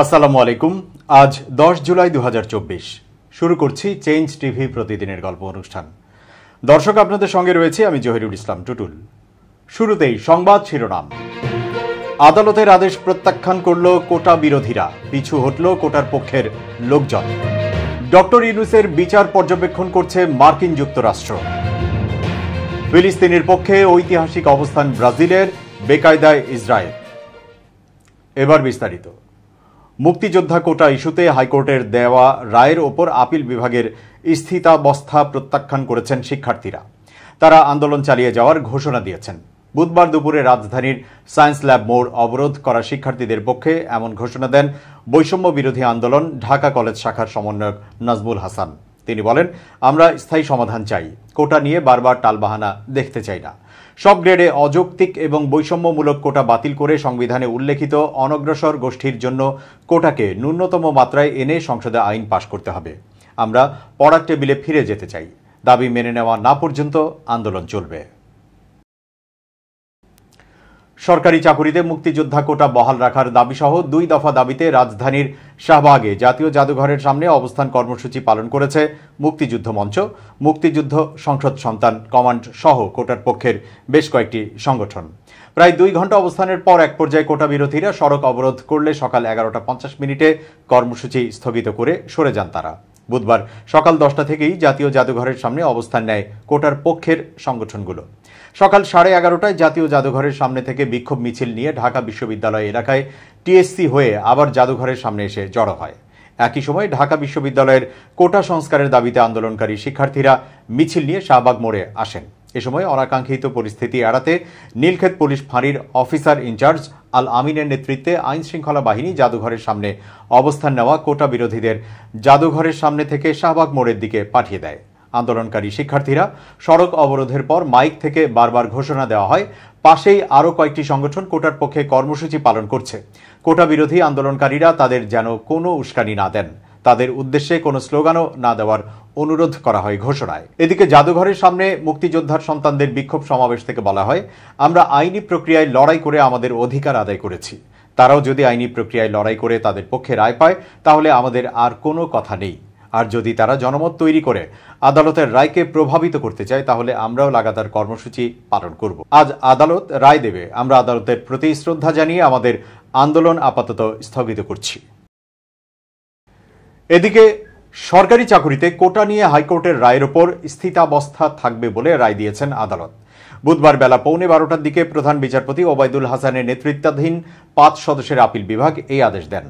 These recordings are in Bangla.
আসসালামু আলাইকুম আজ দশ জুলাই দু শুরু করছি চেঞ্জ টিভি প্রতিদিনের গল্প অনুষ্ঠান দর্শক আপনাদের সঙ্গে রয়েছে আমি জহিরুল ইসলাম টুটুল শুরুতেই সংবাদ শিরোনাম আদালতের আদেশ প্রত্যাখ্যান করল কোটা বিরোধীরা পিছু হটল কোটার পক্ষের লোকজন ডক্টর ইউনুসের বিচার পর্যবেক্ষণ করছে মার্কিন যুক্তরাষ্ট্র ফিলিস্তিনের পক্ষে ঐতিহাসিক অবস্থান ব্রাজিলের বেকায়দায় ইসরায়েল এবার বিস্তারিত মুক্তিযোদ্ধা কোটা ইস্যুতে হাইকোর্টের দেওয়া রায়ের ওপর আপিল বিভাগের স্থিতাবস্থা প্রত্যাখ্যান করেছেন শিক্ষার্থীরা তারা আন্দোলন চালিয়ে যাওয়ার ঘোষণা দিয়েছেন বুধবার দুপুরে রাজধানীর সায়েন্স ল্যাব মোড় অবরোধ করা শিক্ষার্থীদের পক্ষে এমন ঘোষণা দেন বৈষম্য বিরোধী আন্দোলন ঢাকা কলেজ শাখার সমন্বয়ক নাজমুল হাসান তিনি বলেন আমরা স্থায়ী সমাধান চাই কোটা নিয়ে বারবার টালবাহানা দেখতে চাই না সব গ্রেডে অযৌক্তিক এবং বৈষম্যমূলক কোটা বাতিল করে সংবিধানে উল্লেখিত অনগ্রসর গোষ্ঠীর জন্য কোটাকে ন্যূনতম মাত্রায় এনে সংসদে আইন পাশ করতে হবে আমরা পড়ার টেবিলে ফিরে যেতে চাই দাবি মেনে নেওয়া না পর্যন্ত আন্দোলন চলবে সরকারি চাকুরিতে মুক্তিযোদ্ধা কোটা বহাল রাখার দাবিসহ দুই দফা দাবিতে রাজধানীর শাহবাগে জাতীয় জাদুঘরের সামনে অবস্থান কর্মসূচি পালন করেছে মুক্তিযুদ্ধ মঞ্চ মুক্তিযুদ্ধ সংসদ সন্তান কমান্ড সহ কোটার পক্ষের বেশ কয়েকটি সংগঠন প্রায় দুই ঘন্টা অবস্থানের পর এক পর্যায়ে কোটা বিরোধীরা সড়ক অবরোধ করলে সকাল এগারোটা পঞ্চাশ মিনিটে কর্মসূচি স্থগিত করে সরে যান তারা বুধবার সকাল দশটা থেকেই জাতীয় জাদুঘরের সামনে অবস্থান নেয় কোটার পক্ষের সংগঠনগুলো সকাল সাড়ে এগারোটায় জাতীয় জাদুঘরের সামনে থেকে বিক্ষোভ মিছিল নিয়ে ঢাকা বিশ্ববিদ্যালয় এলাকায় টিএসসি হয়ে আবার জাদুঘরের সামনে এসে জড়ো হয় একই সময় ঢাকা বিশ্ববিদ্যালয়ের কোটা সংস্কারের দাবিতে আন্দোলনকারী শিক্ষার্থীরা মিছিল নিয়ে শাহবাগ মোড়ে আসেন এ সময় অনাকাঙ্ক্ষিত পরিস্থিতি এড়াতে নীলক্ষেত পুলিশ ফাঁড়ির অফিসার ইনচার্জ আল আমিনের নেতৃত্বে আইন শৃঙ্খলা বাহিনী জাদুঘরের সামনে অবস্থান নেওয়া কোটা বিরোধীদের জাদুঘরের সামনে থেকে শাহবাগ মোড়ের দিকে পাঠিয়ে দেয় আন্দোলনকারী শিক্ষার্থীরা সড়ক অবরোধের পর মাইক থেকে বারবার ঘোষণা দেওয়া হয় পাশেই আরও কয়েকটি সংগঠন কোটার পক্ষে কর্মসূচি পালন করছে কোটা বিরোধী আন্দোলনকারীরা তাদের যেন কোনো উস্কানি না দেন তাদের উদ্দেশ্যে কোনো স্লোগানও না দেওয়ার অনুরোধ করা হয় ঘোষণায় এদিকে জাদুঘরের সামনে মুক্তিযোদ্ধার সন্তানদের বিক্ষোভ সমাবেশ থেকে বলা হয় আমরা আইনি প্রক্রিয়ায় লড়াই করে আমাদের অধিকার আদায় করেছি তারাও যদি আইনি প্রক্রিয়ায় লড়াই করে তাদের পক্ষে রায় পায় তাহলে আমাদের আর কোনো কথা নেই আর যদি তারা জনমত তৈরি করে আদালতের রায়কে প্রভাবিত করতে চায় তাহলে আমরাও লাগাতার কর্মসূচি পালন করব আজ আদালত রায় দেবে আমরা আদালতের প্রতি শ্রদ্ধা জানিয়ে আমাদের আন্দোলন আপাতত স্থগিত করছি এদিকে সরকারি চাকুরিতে কোটা নিয়ে হাইকোর্টের রায়ের ওপর স্থিতাবস্থা থাকবে বলে রায় দিয়েছেন আদালত বুধবার বেলা পৌনে বারোটার দিকে প্রধান বিচারপতি ওবায়দুল হাসানের নেতৃত্বাধীন পাঁচ সদস্যের আপিল বিভাগ এই আদেশ দেন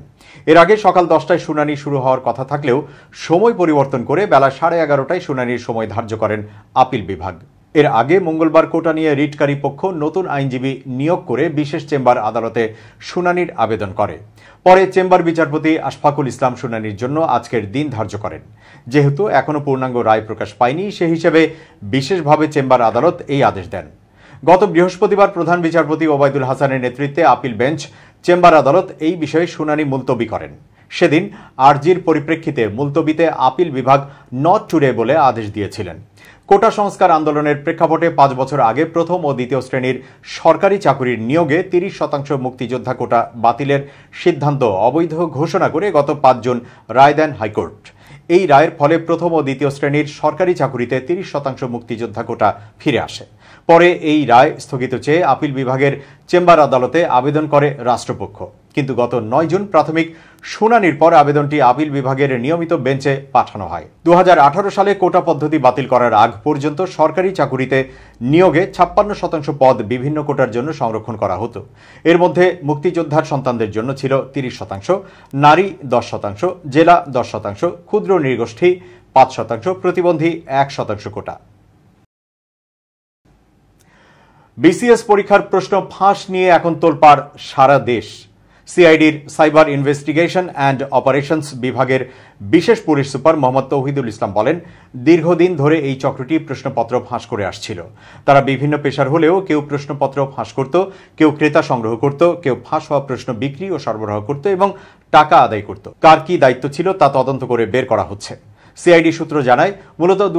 এর আগে সকাল দশটায় শুনানি শুরু হওয়ার কথা থাকলেও সময় পরিবর্তন করে বেলা সাড়ে এগারোটায় শুনানির সময় ধার্য করেন আপিল বিভাগ এর আগে মঙ্গলবার কোটা নিয়ে রিটকারী পক্ষ নতুন আইনজীবী নিয়োগ করে বিশেষ চেম্বার আদালতে শুনানির আবেদন করে পরে চেম্বার বিচারপতি আশফাকুল ইসলাম শুনানির জন্য আজকের দিন ধার্য করেন যেহেতু এখনও পূর্ণাঙ্গ রায় প্রকাশ পায়নি সে হিসেবে বিশেষভাবে চেম্বার আদালত এই আদেশ দেন গত বৃহস্পতিবার প্রধান বিচারপতি ওবায়দুল হাসানের নেতৃত্বে আপিল বেঞ্চ চেম্বার আদালত এই বিষয়ে শুনানি মুলতবি করেন সেদিন আরজির পরিপ্রেক্ষিতে মুলতবিতে আপিল বিভাগ নট টুডে বলে আদেশ দিয়েছিলেন কোটা সংস্কার আন্দোলনের প্রেক্ষাপটে পাঁচ বছর আগে প্রথম ও দ্বিতীয় শ্রেণীর সরকারি চাকুরির নিয়োগে তিরিশ শতাংশ মুক্তিযোদ্ধা কোটা বাতিলের সিদ্ধান্ত অবৈধ ঘোষণা করে গত পাঁচজন রায় দেন হাইকোর্ট এই রায়ের ফলে প্রথম ও দ্বিতীয় শ্রেণীর সরকারি চাকুরিতে তিরিশ শতাংশ মুক্তিযোদ্ধা কোটা ফিরে আসে পরে এই রায় স্থগিত চেয়ে আপিল বিভাগের চেম্বার আদালতে আবেদন করে রাষ্ট্রপক্ষ কিন্তু গত নয় জুন প্রাথমিক শুনানির পর আবেদনটি আপিল বিভাগের নিয়মিত বেঞ্চে পাঠানো হয় দু সালে কোটা পদ্ধতি বাতিল করার আগ পর্যন্ত সরকারি চাকুরিতে নিয়োগে ছাপ্পান্ন শতাংশ পদ বিভিন্ন কোটার জন্য সংরক্ষণ করা হতো এর মধ্যে মুক্তিযোদ্ধার সন্তানদের জন্য ছিল তিরিশ শতাংশ নারী দশ শতাংশ জেলা দশ শতাংশ ক্ষুদ্র নৃগোষ্ঠী পাঁচ শতাংশ প্রতিবন্ধী এক শতাংশ কোটা বিসিএস পরীক্ষার প্রশ্ন ফাঁস নিয়ে এখন তোলপাড় সারা দেশ সিআইডির সাইবার ইনভেস্টিগেশন অ্যান্ড অপারেশনস বিভাগের বিশেষ পুলিশ সুপার মোহাম্মদ তৌহিদুল ইসলাম বলেন দীর্ঘদিন ধরে এই চক্রটি প্রশ্নপত্র ফাঁস করে আসছিল তারা বিভিন্ন পেশার হলেও কেউ প্রশ্নপত্র ফাঁস করত কেউ ক্রেতা সংগ্রহ করত কেউ ফাঁস হওয়া প্রশ্ন বিক্রি ও সরবরাহ করত এবং টাকা আদায় করত কার কি দায়িত্ব ছিল তা তদন্ত করে বের করা হচ্ছে সিআইডি সূত্র জানায় মূলত দু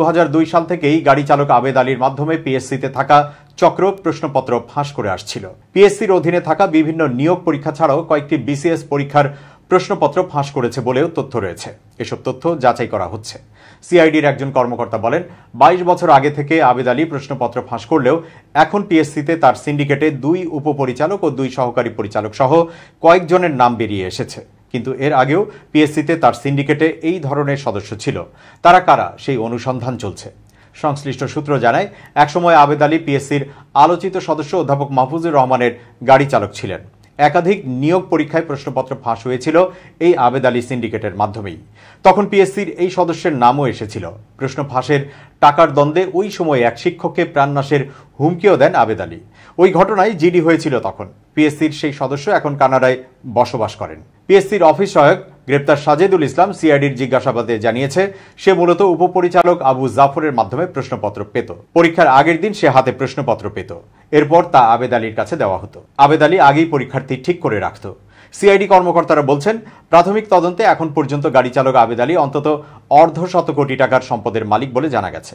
সাল থেকেই গাড়ি চালক আবেদ আলীর মাধ্যমে পিএসসিতে থাকা চক্র প্রশ্নপত্র ফাঁস করে আসছিল পিএসসির অধীনে থাকা বিভিন্ন নিয়োগ পরীক্ষা ছাড়াও কয়েকটি বিসিএস পরীক্ষার প্রশ্নপত্র ফাঁস করেছে বলেও তথ্য রয়েছে এসব তথ্য যাচাই করা হচ্ছে সিআইডির একজন কর্মকর্তা বলেন ২২ বছর আগে থেকে আবেদ আলী প্রশ্নপত্র ফাঁস করলেও এখন পিএসসিতে তার সিন্ডিকেটে দুই উপপরিচালক ও দুই সহকারী পরিচালক সহ কয়েকজনের নাম বেরিয়ে এসেছে কিন্তু এর আগেও পিএসসিতে তার সিন্ডিকেটে এই ধরনের সদস্য ছিল তারা কারা সেই অনুসন্ধান চলছে সংশ্লিষ্ট সূত্র জানায় একসময় আবেদ আলী পিএসসির আলোচিত সদস্য অধ্যাপক মাহফুজুর রহমানের গাড়ি চালক ছিলেন একাধিক নিয়োগ পরীক্ষায় প্রশ্নপত্র ফাঁস হয়েছিল এই আবেদ আলী সিন্ডিকেটের মাধ্যমেই তখন পিএসসির এই সদস্যের নামও এসেছিল প্রশ্ন ফাঁসের টাকার দ্বন্দ্বে ওই সময়ে এক শিক্ষককে প্রাণনাশের হুমকিও দেন আবেদ আলী ওই ঘটনায় জিডি হয়েছিল তখন পিএসসির সেই সদস্য এখন কানাডায় বসবাস করেন পিএসসির অফিস সহায়ক গ্রেপ্তার সাজেদুল ইসলাম সিআইডির জিজ্ঞাসাবাদে জানিয়েছে সে মূলত উপপরিচালক আবু জাফরের মাধ্যমে প্রশ্নপত্র পেত পরীক্ষার আগের দিন সে হাতে প্রশ্নপত্র পেত এরপর তা আবেদ আলীর কাছে দেওয়া হতো আবেদ আলী আগেই পরীক্ষার্থী ঠিক করে রাখত সিআইডি কর্মকর্তারা বলছেন প্রাথমিক তদন্তে এখন পর্যন্ত গাড়ি চালক আবেদ আলী অন্তত অর্ধ শত কোটি টাকার সম্পদের মালিক বলে জানা গেছে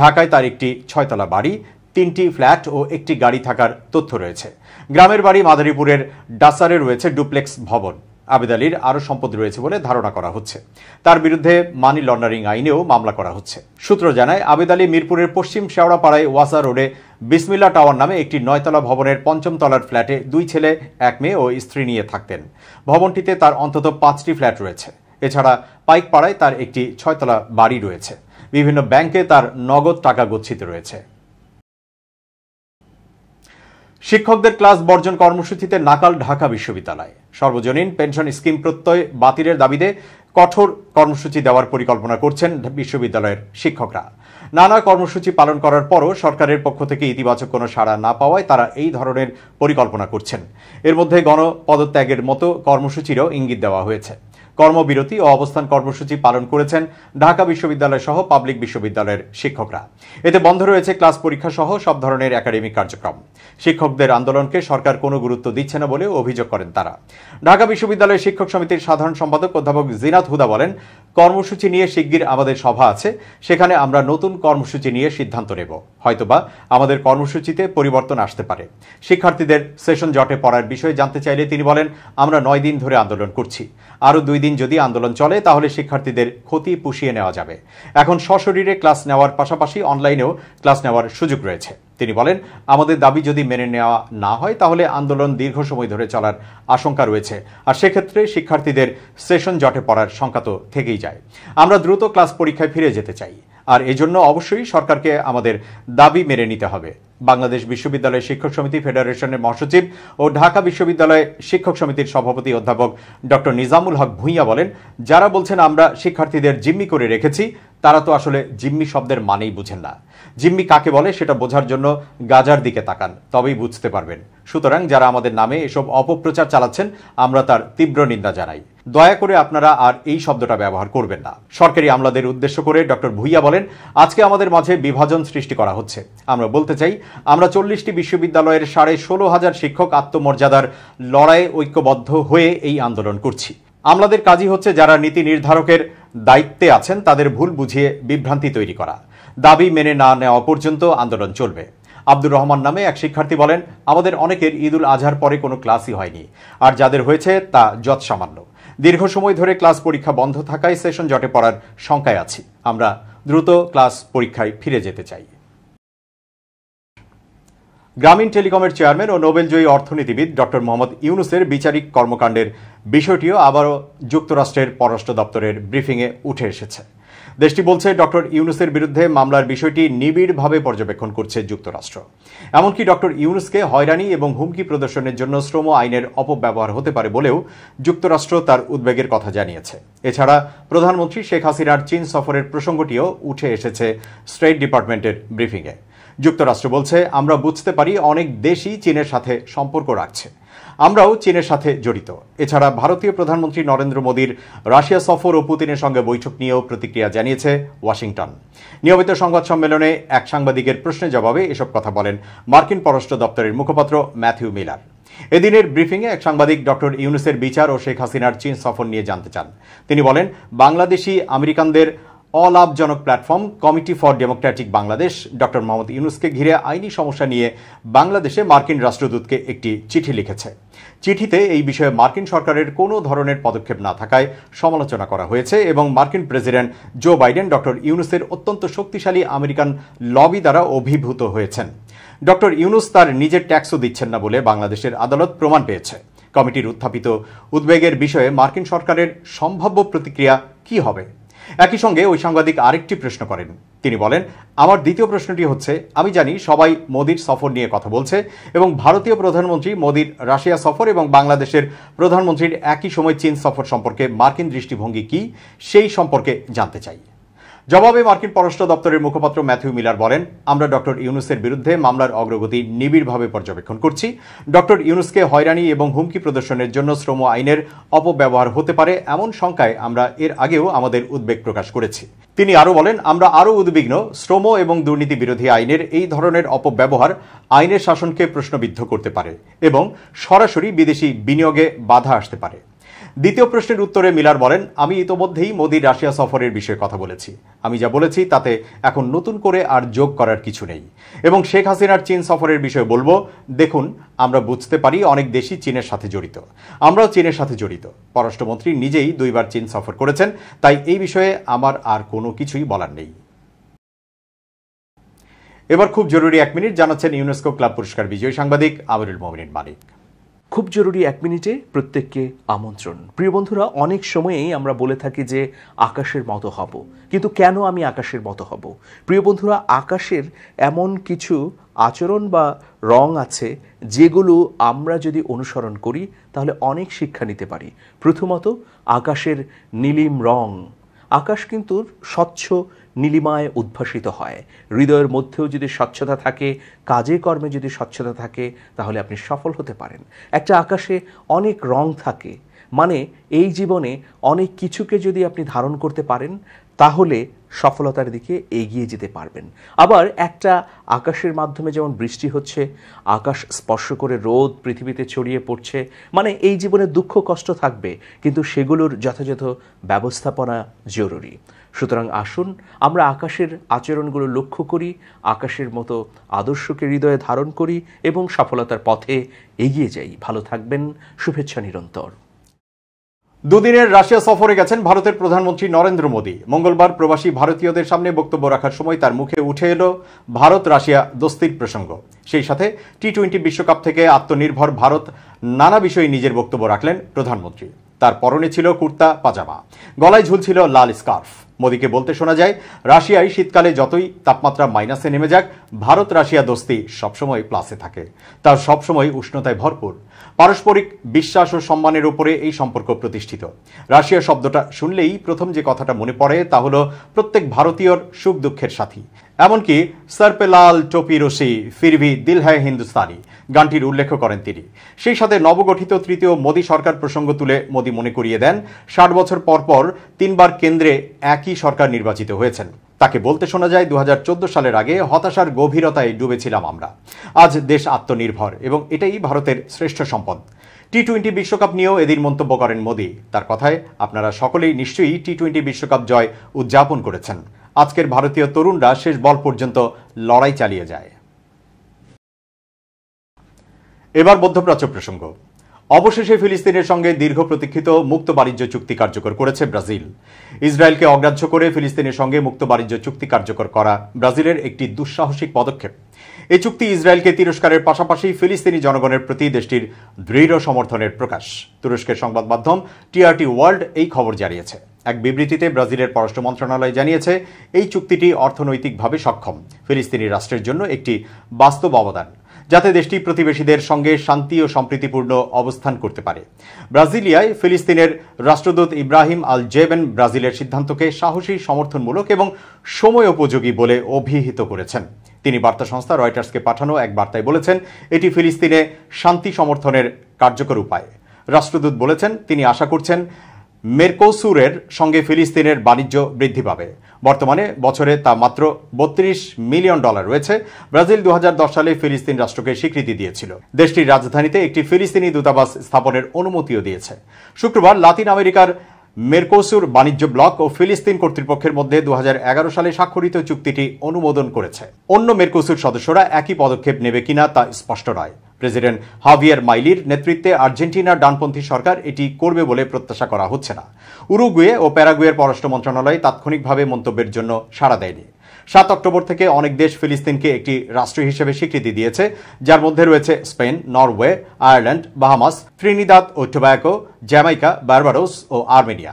ঢাকায় তার একটি ছয়তলা বাড়ি তিনটি ফ্ল্যাট ও একটি গাড়ি থাকার তথ্য রয়েছে গ্রামের বাড়ি মাদারীপুরের ডাসারে রয়েছে ডুপ্লেক্স ভবন আবেদ আলীর আরও সম্পদ রয়েছে বলে ধারণা করা হচ্ছে তার বিরুদ্ধে মানি লন্ডারিং আইনেও মামলা করা হচ্ছে সূত্র জানায় আবেদ আলী মিরপুরের পশ্চিম শেওড়াপাড়ায় ওয়াসা রোডে বিসমিল্লা টাওয়ার নামে একটি নয়তলা ভবনের পঞ্চম তলার ফ্ল্যাটে দুই ছেলে এক মেয়ে ও স্ত্রী নিয়ে থাকতেন ভবনটিতে তার অন্তত পাঁচটি ফ্ল্যাট রয়েছে এছাড়া পাইকপাড়ায় তার একটি ছয়তলা বাড়ি রয়েছে বিভিন্ন ব্যাংকে তার নগদ টাকা গচ্ছিত রয়েছে শিক্ষকদের ক্লাস বর্জন কর্মসূচিতে নাকাল ঢাকা বিশ্ববিদ্যালয় সর্বজনীন পেনশন স্কিম প্রত্যয় বাতিলের দাবিতে কঠোর কর্মসূচি দেওয়ার পরিকল্পনা করছেন বিশ্ববিদ্যালয়ের শিক্ষকরা নানা কর্মসূচি পালন করার পরও সরকারের পক্ষ থেকে ইতিবাচক কোনো সাড়া না পাওয়ায় তারা এই ধরনের পরিকল্পনা করছেন এর মধ্যে গণপদত্যাগের মতো কর্মসূচিরও ইঙ্গিত দেওয়া হয়েছে কর্মবিরতি ও অবস্থান কর্মসূচি পালন করেছেন ঢাকা বিশ্ববিদ্যালয় সহ পাবলিক বিশ্ববিদ্যালয়ের শিক্ষকরা এতে বন্ধ রয়েছে ক্লাস পরীক্ষা সহ সব ধরনের একাডেমিক কার্যক্রম শিক্ষকদের আন্দোলনকে সরকার কোনো গুরুত্ব দিচ্ছে না বলে অভিযোগ করেন তারা ঢাকা বিশ্ববিদ্যালয়ের শিক্ষক সমিতির সাধারণ সম্পাদক অধ্যাপক জিনাত হুদা বলেন কর্মসূচি নিয়ে শিগগির আমাদের সভা আছে সেখানে আমরা নতুন কর্মসূচি নিয়ে সিদ্ধান্ত নেব হয়তোবা আমাদের কর্মসূচিতে পরিবর্তন আসতে পারে শিক্ষার্থীদের সেশন জটে পড়ার বিষয়ে জানতে চাইলে তিনি বলেন আমরা নয় দিন ধরে আন্দোলন করছি আরও দুই দিন যদি আন্দোলন চলে তাহলে শিক্ষার্থীদের ক্ষতি পুষিয়ে নেওয়া যাবে এখন সশরীরে ক্লাস নেওয়ার পাশাপাশি অনলাইনেও ক্লাস নেওয়ার সুযোগ রয়েছে তিনি বলেন আমাদের দাবি যদি মেনে নেওয়া না হয় তাহলে আন্দোলন দীর্ঘ সময় ধরে চলার আশঙ্কা রয়েছে আর সেক্ষেত্রে শিক্ষার্থীদের সেশন জটে পড়ার শঙ্কা তো থেকেই যায় আমরা দ্রুত ক্লাস পরীক্ষায় ফিরে যেতে চাই আর এজন্য অবশ্যই সরকারকে আমাদের দাবি মেনে নিতে হবে বাংলাদেশ বিশ্ববিদ্যালয় শিক্ষক সমিতি ফেডারেশনের মহাসচিব ও ঢাকা বিশ্ববিদ্যালয় শিক্ষক সমিতির সভাপতি অধ্যাপক ডক্টর নিজামুল হক ভূঁইয়া বলেন যারা বলছেন আমরা শিক্ষার্থীদের জিম্মি করে রেখেছি তারা তো আসলে জিম্মি শব্দের মানেই বুঝেন না জিম্মি কাকে বলে সেটা বোঝার জন্য গাজার দিকে তাকান তবেই বুঝতে পারবেন সুতরাং যারা আমাদের নামে এসব অপপ্রচার চালাচ্ছেন আমরা তার তীব্র নিন্দা জানাই দয়া করে আপনারা আর এই শব্দটা ব্যবহার করবেন না সরকারি আমলাদের উদ্দেশ্য করে ডক্টর ভুইয়া বলেন আজকে আমাদের মাঝে বিভাজন সৃষ্টি করা হচ্ছে আমরা বলতে চাই আমরা চল্লিশটি বিশ্ববিদ্যালয়ের সাড়ে ষোলো হাজার শিক্ষক আত্মমর্যাদার লড়াইয়ে ঐক্যবদ্ধ হয়ে এই আন্দোলন করছি আমলাদের কাজই হচ্ছে যারা নীতি নির্ধারকের দায়িত্বে আছেন তাদের ভুল বুঝিয়ে বিভ্রান্তি তৈরি করা দাবি মেনে না নেওয়া পর্যন্ত আন্দোলন চলবে আব্দুর রহমান নামে এক শিক্ষার্থী বলেন আমাদের অনেকের ঈদুল আজহার পরে কোনো ক্লাসই হয়নি আর যাদের হয়েছে তা যৎসামান্য দীর্ঘ সময় ধরে ক্লাস পরীক্ষা বন্ধ থাকায় সেশন জটে পড়ার শঙ্কায় আছি আমরা দ্রুত ক্লাস পরীক্ষায় ফিরে যেতে চাই গ্রামীণ টেলিকমের চেয়ারম্যান ও নোবেলজয়ী অর্থনীতিবিদ ডক্টর মোহাম্মদ ইউনুসের বিচারিক কর্মকাণ্ডের বিষয়টিও আবারও যুক্তরাষ্ট্রের পররাষ্ট্র দপ্তরের ব্রিফিংয়ে উঠে এসেছে দেশটি বলছে ডক্টর ইউনুসের বিরুদ্ধে মামলার বিষয়টি নিবিড়ভাবে পর্যবেক্ষণ করছে যুক্তরাষ্ট্র এমনকি ডক্টর ইউনুসকে হয়রানি এবং হুমকি প্রদর্শনের জন্য শ্রম আইনের অপব্যবহার হতে পারে বলেও যুক্তরাষ্ট্র তার উদ্বেগের কথা জানিয়েছে এছাড়া প্রধানমন্ত্রী শেখ হাসিনার চীন সফরের প্রসঙ্গটিও উঠে এসেছে স্টেট ডিপার্টমেন্টের ব্রিফিংয়ে যুক্তরাষ্ট্র বলছে আমরা বুঝতে পারি অনেক দেশই চীনের সাথে সম্পর্ক রাখছে আমরাও চীনের সাথে জড়িত এছাড়া ভারতীয় প্রধানমন্ত্রী নরেন্দ্র মোদীর রাশিয়া সফর ও পুতিনের সঙ্গে বৈঠক নিয়েও প্রতিক্রিয়া জানিয়েছে ওয়াশিংটন নিয়মিত সংবাদ সম্মেলনে এক সাংবাদিকের প্রশ্নের জবাবে এসব কথা বলেন মার্কিন পররাষ্ট্র দপ্তরের মুখপাত্র ম্যাথিউ মিলার এদিনের ব্রিফিংয়ে এক সাংবাদিক ডক্টর ইউনুসের বিচার ও শেখ হাসিনার চীন সফর নিয়ে জানতে চান তিনি বলেন বাংলাদেশি আমেরিকানদের অলাভজনক platform committee for democratic Bangladesh doctor Mohammad ইউনুসকে ঘিরে আইনি সমস্যা নিয়ে বাংলাদেশে মার্কিন রাষ্ট্রদূতকে একটি চিঠি লিখেছে চিঠিতে এই বিষয়ে মার্কিন সরকারের কোনো ধরনের পদক্ষেপ না থাকায় সমালোচনা করা হয়েছে এবং মার্কিন প্রেসিডেন্ট জো বাইডেন ডক্টর ইউনুসের অত্যন্ত শক্তিশালী আমেরিকান লবি দ্বারা অভিভূত হয়েছেন ডক্টর ইউনুস তার নিজের ট্যাক্সও দিচ্ছেন না বলে বাংলাদেশের আদালত প্রমাণ পেয়েছে কমিটির উত্থাপিত উদ্বেগের বিষয়ে মার্কিন সরকারের সম্ভাব্য প্রতিক্রিয়া কি হবে একই সঙ্গে ওই সাংবাদিক আরেকটি প্রশ্ন করেন তিনি বলেন আমার দ্বিতীয় প্রশ্নটি হচ্ছে আমি জানি সবাই মোদির সফর নিয়ে কথা বলছে এবং ভারতীয় প্রধানমন্ত্রী মোদির রাশিয়া সফর এবং বাংলাদেশের প্রধানমন্ত্রীর একই সময় চীন সফর সম্পর্কে মার্কিন দৃষ্টিভঙ্গি কি সেই সম্পর্কে জানতে চাই জবাবে মার্কিন পররাষ্ট্র দপ্তরের মুখপাত্র ম্যাথিউ মিলার বলেন আমরা ডক্টর ইউনুসের বিরুদ্ধে মামলার অগ্রগতি নিবিড়ভাবে পর্যবেক্ষণ করছি ডক্টর ইউনুসকে হয়রানি এবং হুমকি প্রদর্শনের জন্য শ্রম আইনের অপব্যবহার হতে পারে এমন শঙ্কায় আমরা এর আগেও আমাদের উদ্বেগ প্রকাশ করেছি তিনি আরও বলেন আমরা আরও উদ্বিগ্ন শ্রম এবং দুর্নীতি বিরোধী আইনের এই ধরনের অপব্যবহার আইনের শাসনকে প্রশ্নবিদ্ধ করতে পারে এবং সরাসরি বিদেশি বিনিয়োগে বাধা আসতে পারে দ্বিতীয় প্রশ্নের উত্তরে মিলার বলেন আমি ইতোমধ্যেই মোদী রাশিয়া সফরের বিষয়ে কথা বলেছি আমি যা বলেছি তাতে এখন নতুন করে আর যোগ করার কিছু নেই এবং শেখ হাসিনার চীন সফরের বিষয়ে বলবো দেখুন আমরা বুঝতে পারি অনেক দেশই চীনের সাথে জড়িত আমরাও চীনের সাথে জড়িত পররাষ্ট্রমন্ত্রী নিজেই দুইবার চীন সফর করেছেন তাই এই বিষয়ে আমার আর কোনো কিছুই বলার নেই এবার খুব জরুরি এক মিনিট জানাচ্ছেন ইউনেস্কো ক্লাব পুরস্কার বিজয়ী সাংবাদিক আমিরুল মোমিনিন মালিক খুব জরুরি এক মিনিটে প্রত্যেককে আমন্ত্রণ প্রিয় বন্ধুরা অনেক সময়েই আমরা বলে থাকি যে আকাশের মতো হব কিন্তু কেন আমি আকাশের মতো হব প্রিয় বন্ধুরা আকাশের এমন কিছু আচরণ বা রং আছে যেগুলো আমরা যদি অনুসরণ করি তাহলে অনেক শিক্ষা নিতে পারি প্রথমত আকাশের নীলিম রং আকাশ কিন্তু স্বচ্ছ নীলিমায় উদ্ভাসিত হয় হৃদয়ের মধ্যেও যদি স্বচ্ছতা থাকে কাজে কর্মে যদি স্বচ্ছতা থাকে তাহলে আপনি সফল হতে পারেন একটা আকাশে অনেক রং থাকে মানে এই জীবনে অনেক কিছুকে যদি আপনি ধারণ করতে পারেন তাহলে সফলতার দিকে এগিয়ে যেতে পারবেন আবার একটা আকাশের মাধ্যমে যেমন বৃষ্টি হচ্ছে আকাশ স্পর্শ করে রোদ পৃথিবীতে ছড়িয়ে পড়ছে মানে এই জীবনে দুঃখ কষ্ট থাকবে কিন্তু সেগুলোর যথাযথ ব্যবস্থাপনা জরুরি সুতরাং আসুন আমরা আকাশের আচরণগুলো লক্ষ্য করি আকাশের মতো আদর্শকে হৃদয়ে ধারণ করি এবং সফলতার পথে এগিয়ে যাই ভালো থাকবেন শুভেচ্ছা নিরন্তর দুদিনের রাশিয়া সফরে গেছেন ভারতের প্রধানমন্ত্রী নরেন্দ্র মোদী মঙ্গলবার প্রবাসী ভারতীয়দের সামনে বক্তব্য রাখার সময় তার মুখে উঠে এল ভারত রাশিয়া দোস্তির প্রসঙ্গ সেই সাথে টি টোয়েন্টি বিশ্বকাপ থেকে আত্মনির্ভর ভারত নানা বিষয়ে নিজের বক্তব্য রাখলেন প্রধানমন্ত্রী তার পরনে ছিল কুর্তা পাজামা গলায় ঝুলছিল লাল স্কার্ফ মোদীকে বলতে শোনা যায় রাশিয়ায় শীতকালে যতই তাপমাত্রা মাইনাসে নেমে যাক ভারত রাশিয়া দোস্তি সবসময় প্লাসে থাকে তার সবসময় উষ্ণতায় ভরপুর পারস্পরিক বিশ্বাস ও সম্মানের উপরে এই সম্পর্ক প্রতিষ্ঠিত রাশিয়া শব্দটা শুনলেই প্রথম যে কথাটা মনে পড়ে তা হল প্রত্যেক ভারতীয়র সুখ দুঃখের সাথী এমনকি সরপেলাল টোপি রশি ফিরভি দিল হ্যায় হিন্দুস্তানি গানটির উল্লেখ করেন তিনি সেই সাথে নবগঠিত তৃতীয় মোদী সরকার প্রসঙ্গ তুলে মোদী মনে করিয়ে দেন ষাট বছর পরপর তিনবার কেন্দ্রে একই সরকার নির্বাচিত হয়েছেন তাকে বলতে শোনা যায় দু সালের আগে হতাশার গভীরতায় ডুবেছিলাম আমরা আজ দেশ আত্মনির্ভর এবং এটাই ভারতের শ্রেষ্ঠ সম্পদ টি টোয়েন্টি বিশ্বকাপ নিয়েও এদিন মন্তব্য করেন মোদী তার কথায় আপনারা সকলেই নিশ্চয়ই টি টোয়েন্টি বিশ্বকাপ জয় উদযাপন করেছেন আজকের ভারতীয় তরুণরা শেষ বল পর্যন্ত লড়াই চালিয়ে যায় এবার মধ্যপ্রাচ্য প্রসঙ্গ অবশেষে ফিলিস্তিনের সঙ্গে দীর্ঘ প্রতীক্ষিত মুক্ত বাণিজ্য চুক্তি কার্যকর করেছে ব্রাজিল ইসরায়েলকে অগ্রাহ্য করে ফিলিস্তিনের সঙ্গে মুক্ত বাণিজ্য চুক্তি কার্যকর করা ব্রাজিলের একটি দুঃসাহসিক পদক্ষেপ এই চুক্তি ইসরায়েলকে তিরস্কারের পাশাপাশি ফিলিস্তিনি জনগণের প্রতি দেশটির দৃঢ় সমর্থনের প্রকাশ তুরস্কের সংবাদ মাধ্যম টিআরটি ওয়ার্ল্ড এই খবর জানিয়েছে এক বিবৃতিতে ব্রাজিলের পররাষ্ট্র মন্ত্রণালয় জানিয়েছে এই চুক্তিটি অর্থনৈতিকভাবে সক্ষম ফিলিস্তিনি রাষ্ট্রের জন্য একটি বাস্তব অবদান যাতে দেশটি প্রতিবেশীদের সঙ্গে শান্তি ও সম্প্রীতিপূর্ণ অবস্থান করতে পারে ব্রাজিলিয়ায় ফিলিস্তিনের রাষ্ট্রদূত ইব্রাহিম আল জেবেন ব্রাজিলের সিদ্ধান্তকে সাহসী সমর্থনমূলক এবং সময় উপযোগী বলে অভিহিত করেছেন তিনি বার্তা সংস্থা রয়টার্সকে পাঠানো এক বার্তায় বলেছেন এটি ফিলিস্তিনে শান্তি সমর্থনের কার্যকর উপায় রাষ্ট্রদূত বলেছেন তিনি আশা করছেন মেরকোসুরের সঙ্গে ফিলিস্তিনের বাণিজ্য বৃদ্ধি পাবে বর্তমানে বছরে তা মাত্র বত্রিশ মিলিয়ন ডলার রয়েছে ব্রাজিল দু সালে ফিলিস্তিন রাষ্ট্রকে স্বীকৃতি দিয়েছিল দেশটির রাজধানীতে একটি ফিলিস্তিনি দূতাবাস স্থাপনের অনুমতিও দিয়েছে শুক্রবার লাতিন আমেরিকার মেরকোসুর বাণিজ্য ব্লক ও ফিলিস্তিন কর্তৃপক্ষের মধ্যে দু সালে স্বাক্ষরিত চুক্তিটি অনুমোদন করেছে অন্য মেরকোসুর সদস্যরা একই পদক্ষেপ নেবে কিনা তা স্পষ্ট নয় প্রেসিডেন্ট হাভিয়ার মাইলির নেতৃত্বে আর্জেন্টিনার ডানপন্থী সরকার এটি করবে বলে প্রত্যাশা করা হচ্ছে না উরুগুয়ে ও প্যারাগুয়ের পররাষ্ট্র মন্ত্রণালয় তাৎক্ষণিকভাবে মন্তব্যের জন্য সাড়া দেয়নি সাত অক্টোবর থেকে অনেক দেশ ফিলিস্তিনকে একটি রাষ্ট্র হিসেবে স্বীকৃতি দিয়েছে যার মধ্যে রয়েছে Spain Norway Ireland Bahamas Trinidad ও টোব্যাকো জ্যামাইকা বারবারোস ও আর্মেনিয়া